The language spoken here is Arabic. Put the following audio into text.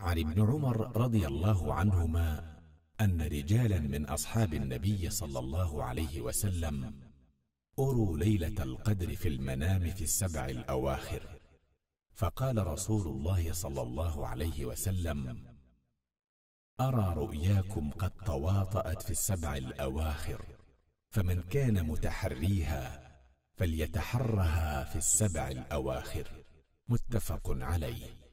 عن ابن عمر رضي الله عنهما أن رجالا من أصحاب النبي صلى الله عليه وسلم أروا ليلة القدر في المنام في السبع الأواخر فقال رسول الله صلى الله عليه وسلم أرى رؤياكم قد تواطأت في السبع الأواخر فمن كان متحريها فليتحرها في السبع الأواخر متفق عليه